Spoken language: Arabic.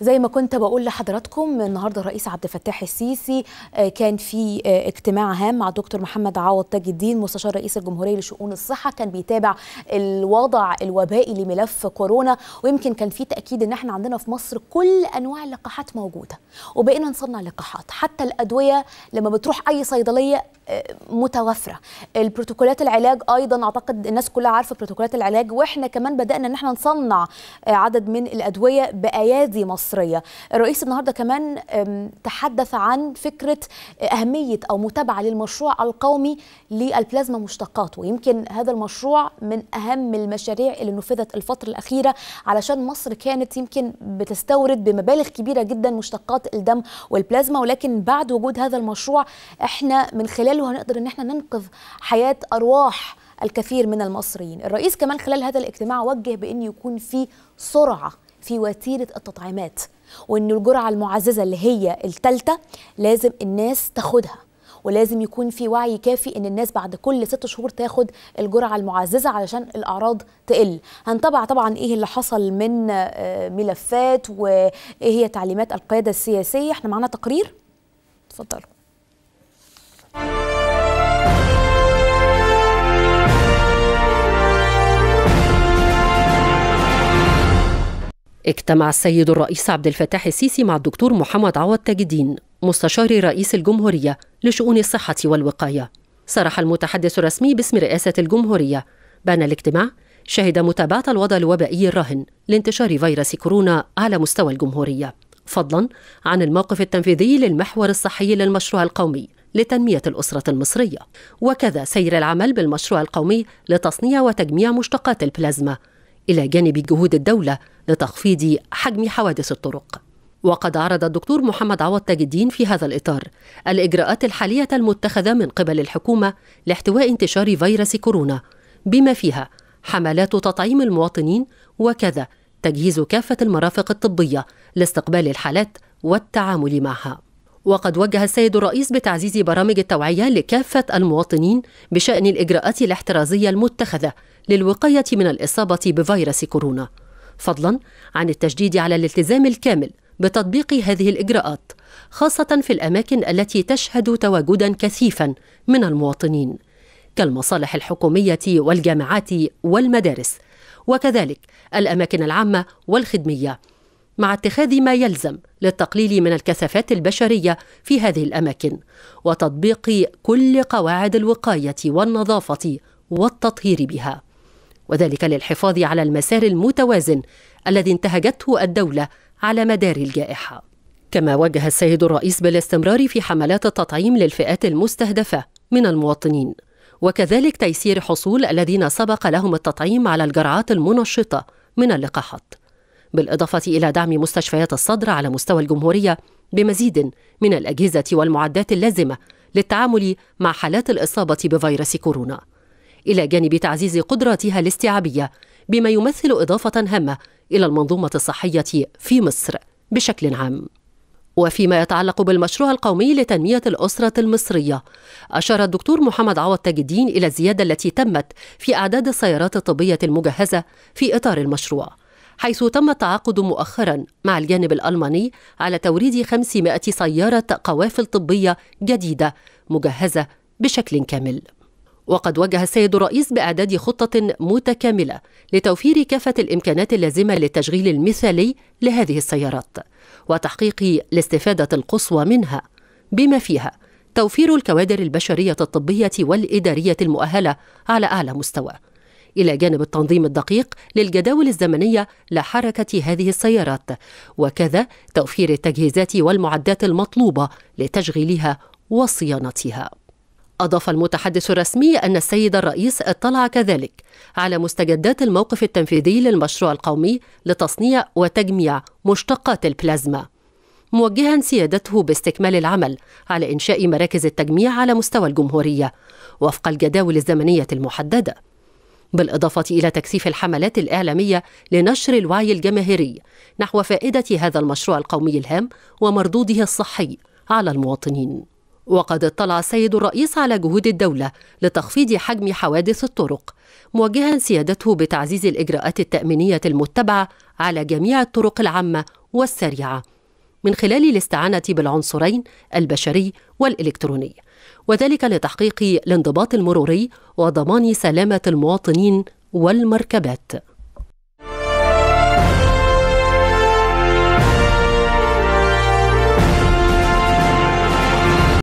زي ما كنت بقول لحضراتكم النهارده الرئيس عبد الفتاح السيسي آه، كان في آه، اجتماع هام مع دكتور محمد عوض تاج الدين مستشار رئيس الجمهوريه لشؤون الصحه كان بيتابع الوضع الوبائي لملف كورونا ويمكن كان في تاكيد ان احنا عندنا في مصر كل انواع اللقاحات موجوده وبقينا نصنع لقاحات حتى الادويه لما بتروح اي صيدليه آه، متوفره البروتوكولات العلاج ايضا اعتقد الناس كلها عارفه بروتوكولات العلاج واحنا كمان بدانا ان احنا نصنع عدد من الادويه بايادي مصر المصرية الرئيس النهاردة كمان تحدث عن فكرة أهمية أو متابعة للمشروع القومي للبلازما مشتقاته يمكن هذا المشروع من أهم المشاريع اللي نفذت الفترة الأخيرة علشان مصر كانت يمكن بتستورد بمبالغ كبيرة جدا مشتقات الدم والبلازما ولكن بعد وجود هذا المشروع احنا من خلاله هنقدر ان احنا ننقذ حياة أرواح الكثير من المصريين الرئيس كمان خلال هذا الاجتماع وجه بأن يكون في سرعة في وتيره التطعيمات وان الجرعه المعززه اللي هي الثالثه لازم الناس تاخدها ولازم يكون في وعي كافي ان الناس بعد كل ست شهور تاخد الجرعه المعززه علشان الاعراض تقل هنتابع طبعا ايه اللي حصل من آه، ملفات وايه هي تعليمات القياده السياسيه احنا معانا تقرير اتفضلوا اجتمع السيد الرئيس عبد الفتاح السيسي مع الدكتور محمد عوض تاج الدين مستشار رئيس الجمهورية لشؤون الصحة والوقاية صرح المتحدث الرسمي باسم رئاسة الجمهورية بأن الاجتماع شهد متابعة الوضع الوبائي الراهن لانتشار فيروس كورونا على مستوى الجمهورية فضلا عن الموقف التنفيذي للمحور الصحي للمشروع القومي لتنمية الأسرة المصرية وكذا سير العمل بالمشروع القومي لتصنيع وتجميع مشتقات البلازما إلى جانب جهود الدولة لتخفيض حجم حوادث الطرق وقد عرض الدكتور محمد عوض تاج الدين في هذا الإطار الإجراءات الحالية المتخذة من قبل الحكومة لاحتواء انتشار فيروس كورونا بما فيها حملات تطعيم المواطنين وكذا تجهيز كافة المرافق الطبية لاستقبال الحالات والتعامل معها وقد وجه السيد الرئيس بتعزيز برامج التوعية لكافة المواطنين بشأن الإجراءات الاحترازية المتخذة للوقاية من الإصابة بفيروس كورونا فضلا عن التشديد على الالتزام الكامل بتطبيق هذه الإجراءات خاصة في الأماكن التي تشهد تواجدا كثيفا من المواطنين كالمصالح الحكومية والجامعات والمدارس وكذلك الأماكن العامة والخدمية مع اتخاذ ما يلزم للتقليل من الكثافات البشريه في هذه الاماكن وتطبيق كل قواعد الوقايه والنظافه والتطهير بها وذلك للحفاظ على المسار المتوازن الذي انتهجته الدولة على مدار الجائحة. كما وجه السيد الرئيس بالاستمرار في حملات التطعيم للفئات المستهدفة من المواطنين. وكذلك تيسير حصول الذين سبق لهم التطعيم على الجرعات المنشطة من اللقاحات. بالإضافة إلى دعم مستشفيات الصدر على مستوى الجمهورية بمزيد من الأجهزة والمعدات اللازمة للتعامل مع حالات الإصابة بفيروس كورونا. إلى جانب تعزيز قدراتها الاستيعابية بما يمثل إضافة هامة إلى المنظومة الصحية في مصر بشكل عام وفيما يتعلق بالمشروع القومي لتنمية الأسرة المصرية أشار الدكتور محمد عوض تاج الدين إلى الزيادة التي تمت في أعداد السيارات الطبية المجهزة في إطار المشروع حيث تم التعاقد مؤخرا مع الجانب الألماني على توريد 500 سيارة قوافل طبية جديدة مجهزة بشكل كامل وقد وجه السيد الرئيس بإعداد خطة متكاملة لتوفير كافة الإمكانات اللازمة للتشغيل المثالي لهذه السيارات وتحقيق الاستفادة القصوى منها بما فيها توفير الكوادر البشرية الطبية والإدارية المؤهلة على أعلى مستوى إلى جانب التنظيم الدقيق للجداول الزمنية لحركة هذه السيارات وكذا توفير التجهيزات والمعدات المطلوبة لتشغيلها وصيانتها أضاف المتحدث الرسمي أن السيد الرئيس اطلع كذلك على مستجدات الموقف التنفيذي للمشروع القومي لتصنيع وتجميع مشتقات البلازما موجها سيادته باستكمال العمل على إنشاء مراكز التجميع على مستوى الجمهورية وفق الجداول الزمنية المحددة بالإضافة إلى تكثيف الحملات الإعلامية لنشر الوعي الجماهيري نحو فائدة هذا المشروع القومي الهام ومردوده الصحي على المواطنين وقد اطلع السيد الرئيس على جهود الدولة لتخفيض حجم حوادث الطرق موجها سيادته بتعزيز الإجراءات التأمينية المتبعة على جميع الطرق العامة والسريعة من خلال الاستعانة بالعنصرين البشري والإلكتروني وذلك لتحقيق الانضباط المروري وضمان سلامة المواطنين والمركبات